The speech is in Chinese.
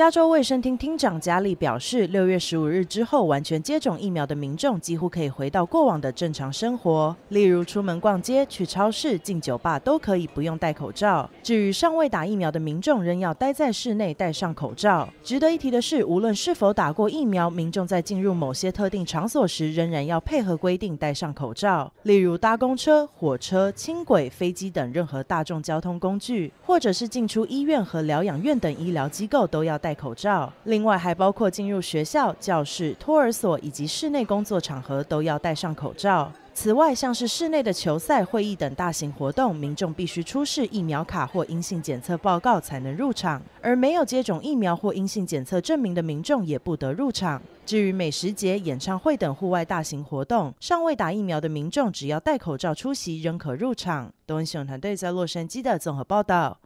加州卫生厅厅长加利表示，六月十五日之后完全接种疫苗的民众几乎可以回到过往的正常生活，例如出门逛街、去超市、进酒吧都可以不用戴口罩。至于尚未打疫苗的民众，仍要待在室内戴上口罩。值得一提的是，无论是否打过疫苗，民众在进入某些特定场所时，仍然要配合规定戴上口罩，例如搭公车、火车、轻轨、飞机等任何大众交通工具，或者是进出医院和疗养院等医疗机构，都要戴。戴口罩，另外还包括进入学校、教室、托儿所以及室内工作场合都要戴上口罩。此外，像是室内的球赛、会议等大型活动，民众必须出示疫苗卡或阴性检测报告才能入场，而没有接种疫苗或阴性检测证明的民众也不得入场。至于美食节、演唱会等户外大型活动，尚未打疫苗的民众只要戴口罩出席仍可入场。东文新闻团队在洛杉矶的综合报道。